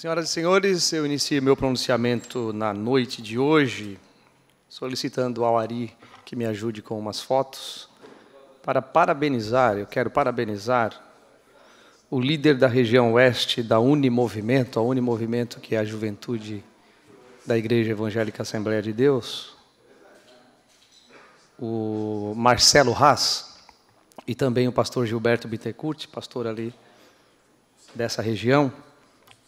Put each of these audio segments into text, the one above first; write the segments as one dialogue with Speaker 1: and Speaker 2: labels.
Speaker 1: Senhoras e senhores, eu inicio meu pronunciamento na noite de hoje, solicitando ao Ari que me ajude com umas fotos, para parabenizar, eu quero parabenizar o líder da região oeste da Unimovimento, a Unimovimento que é a juventude da Igreja Evangélica Assembleia de Deus, o Marcelo Haas e também o pastor Gilberto Bittencourt, pastor ali dessa região,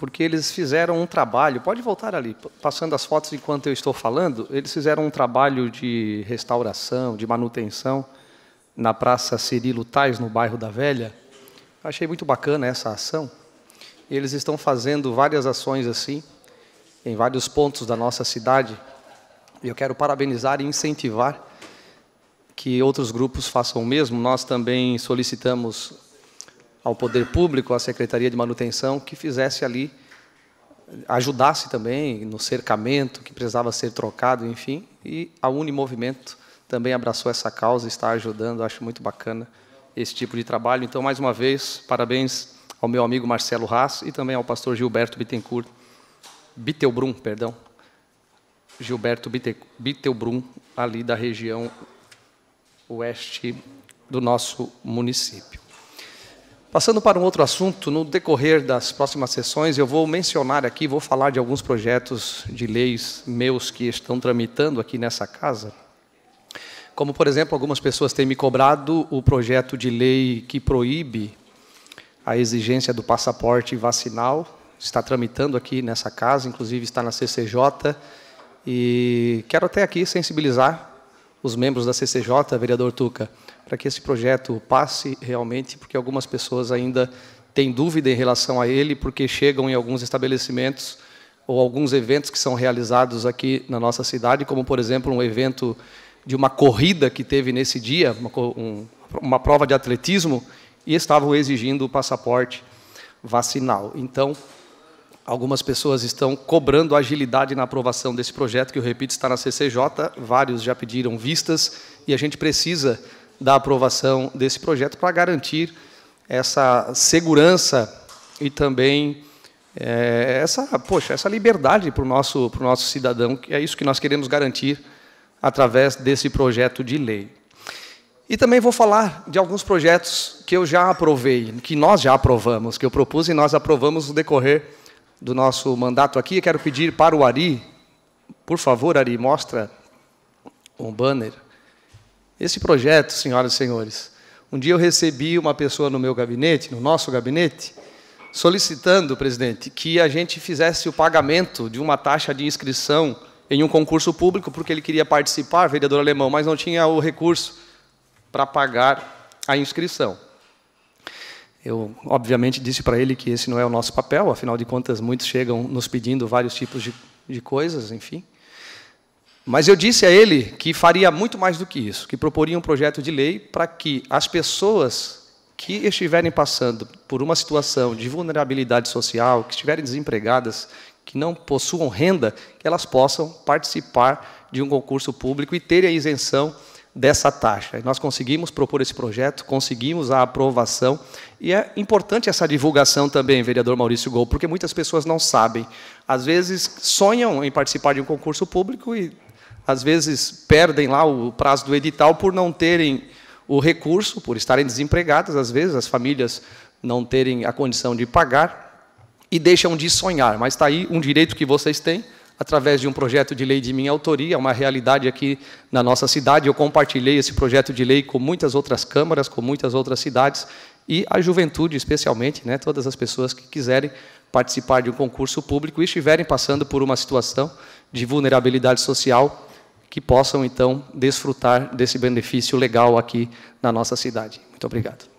Speaker 1: porque eles fizeram um trabalho. Pode voltar ali, passando as fotos enquanto eu estou falando. Eles fizeram um trabalho de restauração, de manutenção na Praça Cirilo Tais, no bairro da Velha. Achei muito bacana essa ação. Eles estão fazendo várias ações assim, em vários pontos da nossa cidade. E eu quero parabenizar e incentivar que outros grupos façam o mesmo. Nós também solicitamos ao poder público, à Secretaria de Manutenção, que fizesse ali ajudasse também no cercamento que precisava ser trocado, enfim. E a Unimovimento também abraçou essa causa, está ajudando, acho muito bacana esse tipo de trabalho. Então, mais uma vez, parabéns ao meu amigo Marcelo Haas e também ao pastor Gilberto Bittencourt, Bittelbrum, perdão, Gilberto Bittelbrum, ali da região oeste do nosso município. Passando para um outro assunto, no decorrer das próximas sessões, eu vou mencionar aqui, vou falar de alguns projetos de leis meus que estão tramitando aqui nessa casa. Como, por exemplo, algumas pessoas têm me cobrado o projeto de lei que proíbe a exigência do passaporte vacinal, está tramitando aqui nessa casa, inclusive está na CCJ, e quero até aqui sensibilizar os membros da CCJ, vereador Tuca, para que esse projeto passe realmente, porque algumas pessoas ainda têm dúvida em relação a ele, porque chegam em alguns estabelecimentos ou alguns eventos que são realizados aqui na nossa cidade, como, por exemplo, um evento de uma corrida que teve nesse dia, uma, um, uma prova de atletismo, e estavam exigindo o passaporte vacinal. Então, Algumas pessoas estão cobrando agilidade na aprovação desse projeto, que eu repito, está na CCJ, vários já pediram vistas, e a gente precisa da aprovação desse projeto para garantir essa segurança e também é, essa, poxa, essa liberdade para o nosso, o nosso cidadão, que é isso que nós queremos garantir através desse projeto de lei. E também vou falar de alguns projetos que eu já aprovei, que nós já aprovamos, que eu propus e nós aprovamos no decorrer do nosso mandato aqui, quero pedir para o Ari, por favor, Ari, mostra um banner. Esse projeto, senhoras e senhores, um dia eu recebi uma pessoa no meu gabinete, no nosso gabinete, solicitando, presidente, que a gente fizesse o pagamento de uma taxa de inscrição em um concurso público, porque ele queria participar, vereador alemão, mas não tinha o recurso para pagar a inscrição. Eu, obviamente, disse para ele que esse não é o nosso papel, afinal de contas, muitos chegam nos pedindo vários tipos de, de coisas, enfim. Mas eu disse a ele que faria muito mais do que isso, que proporia um projeto de lei para que as pessoas que estiverem passando por uma situação de vulnerabilidade social, que estiverem desempregadas, que não possuam renda, que elas possam participar de um concurso público e terem a isenção dessa taxa. Nós conseguimos propor esse projeto, conseguimos a aprovação, e é importante essa divulgação também, vereador Maurício Gol, porque muitas pessoas não sabem. Às vezes sonham em participar de um concurso público e às vezes perdem lá o prazo do edital por não terem o recurso, por estarem desempregadas, às vezes as famílias não terem a condição de pagar e deixam de sonhar. Mas está aí um direito que vocês têm através de um projeto de lei de minha autoria, uma realidade aqui na nossa cidade. Eu compartilhei esse projeto de lei com muitas outras câmaras, com muitas outras cidades, e a juventude, especialmente, né, todas as pessoas que quiserem participar de um concurso público e estiverem passando por uma situação de vulnerabilidade social, que possam, então, desfrutar desse benefício legal aqui na nossa cidade. Muito obrigado.